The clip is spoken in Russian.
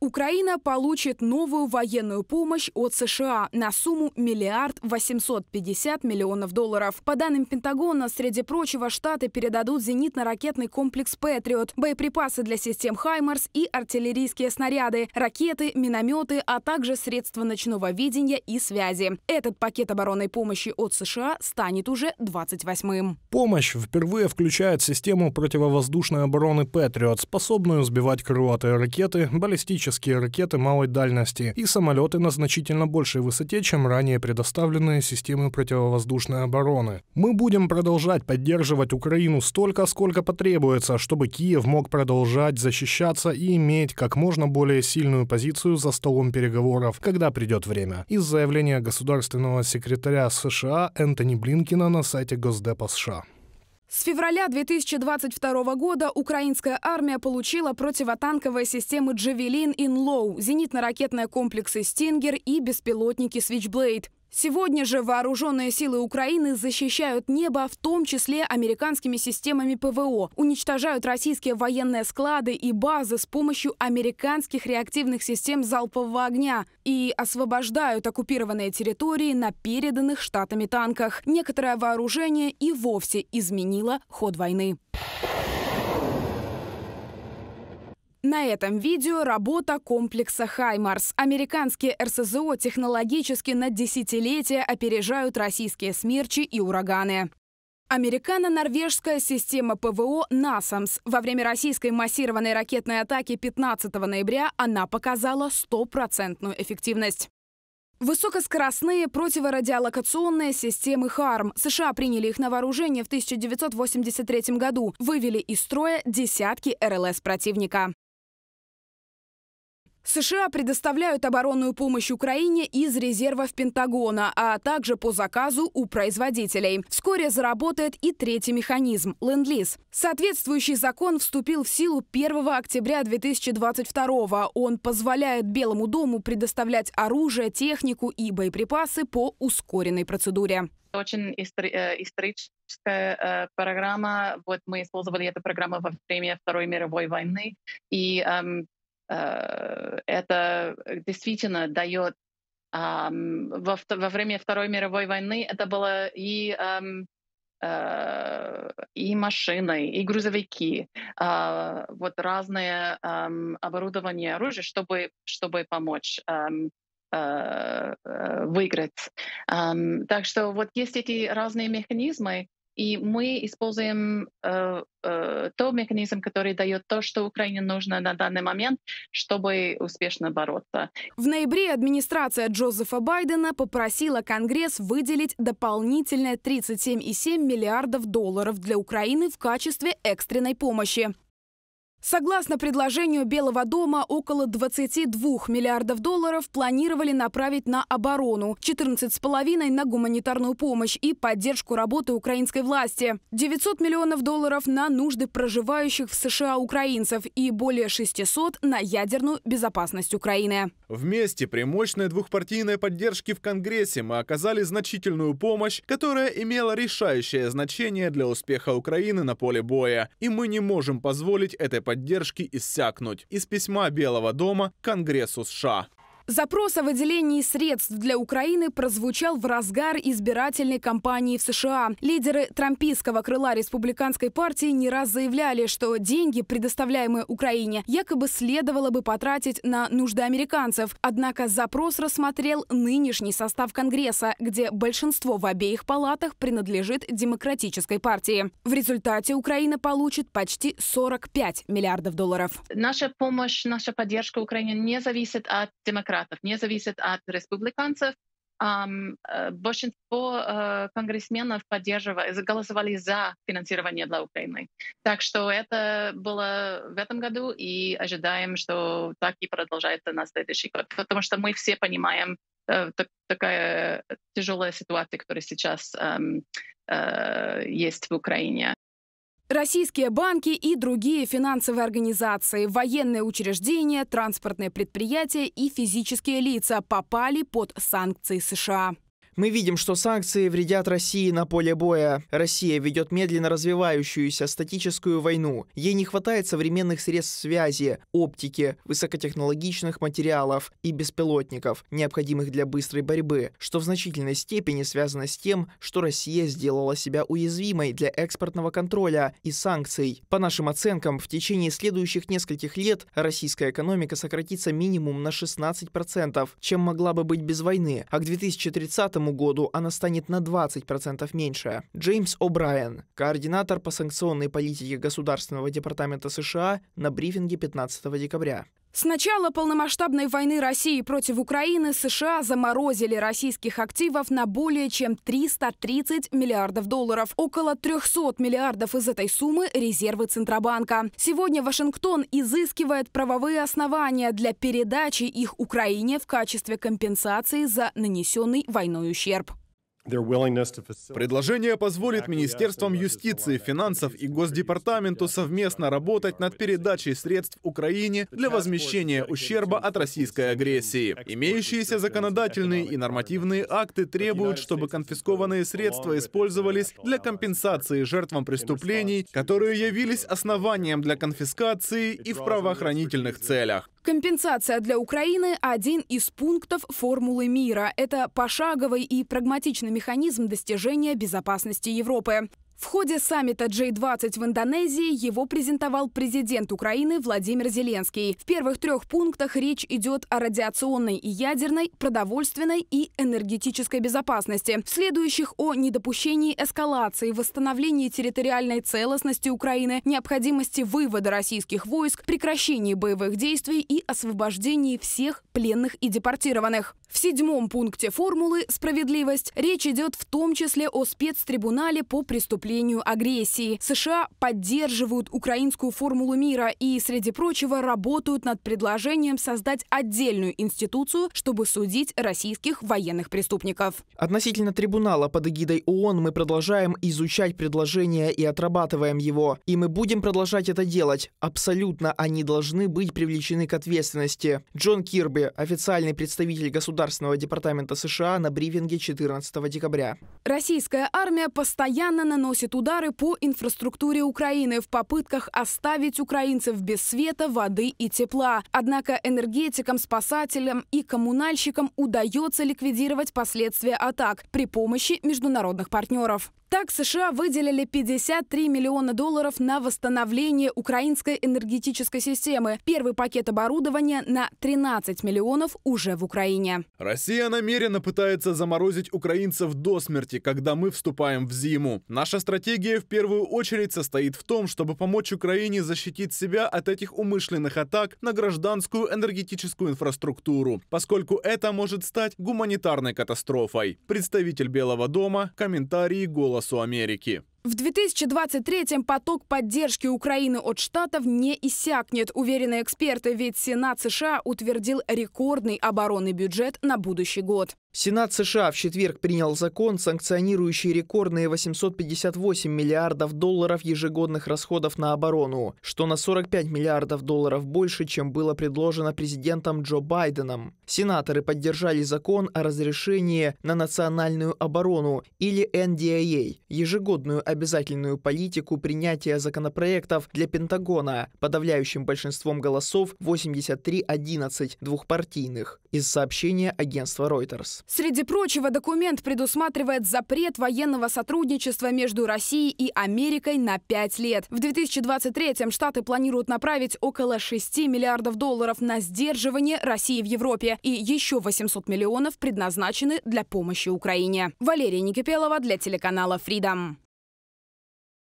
Украина получит новую военную помощь от США на сумму миллиард восемьсот пятьдесят миллионов долларов. По данным Пентагона, среди прочего, Штаты передадут зенитно-ракетный комплекс «Патриот», боеприпасы для систем «Хаймарс» и артиллерийские снаряды, ракеты, минометы, а также средства ночного видения и связи. Этот пакет оборонной помощи от США станет уже 28-м. Помощь впервые включает систему противовоздушной обороны «Патриот», способную сбивать крылатые ракеты, баллистические баллистические ракеты малой дальности и самолеты на значительно большей высоте, чем ранее предоставленные системы противовоздушной обороны. Мы будем продолжать поддерживать Украину столько, сколько потребуется, чтобы Киев мог продолжать защищаться и иметь как можно более сильную позицию за столом переговоров, когда придет время. Из заявления государственного секретаря США Энтони Блинкина на сайте Госдепа США. С февраля 2022 года украинская армия получила противотанковые системы «Джавелин» и «Лоу», зенитно-ракетные комплексы «Стингер» и беспилотники «Свитчблейд». Сегодня же вооруженные силы Украины защищают небо, в том числе американскими системами ПВО, уничтожают российские военные склады и базы с помощью американских реактивных систем залпового огня и освобождают оккупированные территории на переданных штатами танках. Некоторое вооружение и вовсе изменило ход войны. На этом видео работа комплекса «Хаймарс». Американские РСЗО технологически на десятилетия опережают российские «Смерчи» и «Ураганы». Американо-норвежская система ПВО «НАСАМС». Во время российской массированной ракетной атаки 15 ноября она показала стопроцентную эффективность. Высокоскоростные противорадиолокационные системы ХАРМ. США приняли их на вооружение в 1983 году, вывели из строя десятки РЛС противника. США предоставляют оборонную помощь Украине из резервов Пентагона, а также по заказу у производителей. Вскоре заработает и третий механизм – ленд-лиз. Соответствующий закон вступил в силу 1 октября 2022 года. Он позволяет Белому дому предоставлять оружие, технику и боеприпасы по ускоренной процедуре. Очень э, историческая э, программа. Вот мы использовали эту программу во время Второй мировой войны. И эм, Э, это действительно дает во, во время Второй мировой войны это было и э, и машины, и грузовики, а, вот разное оборудование, оружие, чтобы, чтобы помочь э, выиграть. Так что вот есть эти разные механизмы, и мы используем э, э, тот механизм, который дает то, что Украине нужно на данный момент, чтобы успешно бороться. В ноябре администрация Джозефа Байдена попросила Конгресс выделить дополнительные 37,7 миллиардов долларов для Украины в качестве экстренной помощи. Согласно предложению Белого дома, около 22 миллиардов долларов планировали направить на оборону, 14,5 на гуманитарную помощь и поддержку работы украинской власти, 900 миллионов долларов на нужды проживающих в США украинцев и более 600 на ядерную безопасность Украины. Вместе при мощной двухпартийной поддержке в Конгрессе мы оказали значительную помощь, которая имела решающее значение для успеха Украины на поле боя. И мы не можем позволить этой поддержки иссякнуть. Из письма Белого дома Конгрессу США. Запрос о выделении средств для Украины прозвучал в разгар избирательной кампании в США. Лидеры трампийского крыла республиканской партии не раз заявляли, что деньги, предоставляемые Украине, якобы следовало бы потратить на нужды американцев. Однако запрос рассмотрел нынешний состав Конгресса, где большинство в обеих палатах принадлежит демократической партии. В результате Украина получит почти 45 миллиардов долларов. Наша помощь, наша поддержка Украине не зависит от демократии демократов, не зависит от республиканцев. Э, большинство э, конгрессменов поддерживали, голосовали за финансирование для Украины. Так что это было в этом году, и ожидаем, что так и продолжается на следующий год, потому что мы все понимаем э, так, такая тяжелая ситуация, которая сейчас эм, есть в Украине. Российские банки и другие финансовые организации, военные учреждения, транспортные предприятия и физические лица попали под санкции США. Мы видим, что санкции вредят России на поле боя. Россия ведет медленно развивающуюся статическую войну. Ей не хватает современных средств связи, оптики, высокотехнологичных материалов и беспилотников, необходимых для быстрой борьбы, что в значительной степени связано с тем, что Россия сделала себя уязвимой для экспортного контроля и санкций. По нашим оценкам, в течение следующих нескольких лет российская экономика сократится минимум на 16%, чем могла бы быть без войны, а к 2030 этому году она станет на 20% меньше. Джеймс О'Брайен, координатор по санкционной политике Государственного департамента США на брифинге 15 декабря. С начала полномасштабной войны России против Украины США заморозили российских активов на более чем 330 миллиардов долларов. Около 300 миллиардов из этой суммы – резервы Центробанка. Сегодня Вашингтон изыскивает правовые основания для передачи их Украине в качестве компенсации за нанесенный войной ущерб. Предложение позволит Министерствам юстиции, финансов и Госдепартаменту совместно работать над передачей средств Украине для возмещения ущерба от российской агрессии. Имеющиеся законодательные и нормативные акты требуют, чтобы конфискованные средства использовались для компенсации жертвам преступлений, которые явились основанием для конфискации и в правоохранительных целях. Компенсация для Украины – один из пунктов формулы мира. Это пошаговый и прагматичный механизм достижения безопасности Европы. В ходе саммита g 20 в Индонезии его презентовал президент Украины Владимир Зеленский. В первых трех пунктах речь идет о радиационной и ядерной, продовольственной и энергетической безопасности. В следующих о недопущении эскалации, восстановлении территориальной целостности Украины, необходимости вывода российских войск, прекращении боевых действий и освобождении всех пленных и депортированных. В седьмом пункте формулы «Справедливость» речь идет в том числе о спецтрибунале по преступлениям преступлению агрессии. США поддерживают украинскую формулу мира и, среди прочего, работают над предложением создать отдельную институцию, чтобы судить российских военных преступников. Относительно трибунала под эгидой ООН мы продолжаем изучать предложение и отрабатываем его. И мы будем продолжать это делать. Абсолютно они должны быть привлечены к ответственности. Джон Кирби, официальный представитель Государственного департамента США на брифинге 14 декабря. Российская армия постоянно наносит наносит удары по инфраструктуре Украины в попытках оставить украинцев без света, воды и тепла. Однако энергетикам, спасателям и коммунальщикам удается ликвидировать последствия атак при помощи международных партнеров. Так, США выделили 53 миллиона долларов на восстановление украинской энергетической системы. Первый пакет оборудования на 13 миллионов уже в Украине. Россия намеренно пытается заморозить украинцев до смерти, когда мы вступаем в зиму. Наша стратегия в первую очередь состоит в том, чтобы помочь Украине защитить себя от этих умышленных атак на гражданскую энергетическую инфраструктуру, поскольку это может стать гуманитарной катастрофой. Представитель Белого дома, комментарии голос голосу Америки. В 2023-м поток поддержки Украины от Штатов не иссякнет, уверены эксперты, ведь Сенат США утвердил рекордный оборонный бюджет на будущий год. Сенат США в четверг принял закон, санкционирующий рекордные 858 миллиардов долларов ежегодных расходов на оборону, что на 45 миллиардов долларов больше, чем было предложено президентом Джо Байденом. Сенаторы поддержали закон о разрешении на национальную оборону или NDAA, ежегодную обязательную политику принятия законопроектов для Пентагона подавляющим большинством голосов 83-11 двухпартийных из сообщения агентства Reuters. Среди прочего, документ предусматривает запрет военного сотрудничества между Россией и Америкой на 5 лет. В 2023 Штаты планируют направить около 6 миллиардов долларов на сдерживание России в Европе и еще 800 миллионов предназначены для помощи Украине. Валерия Никипелова для телеканала Freedom.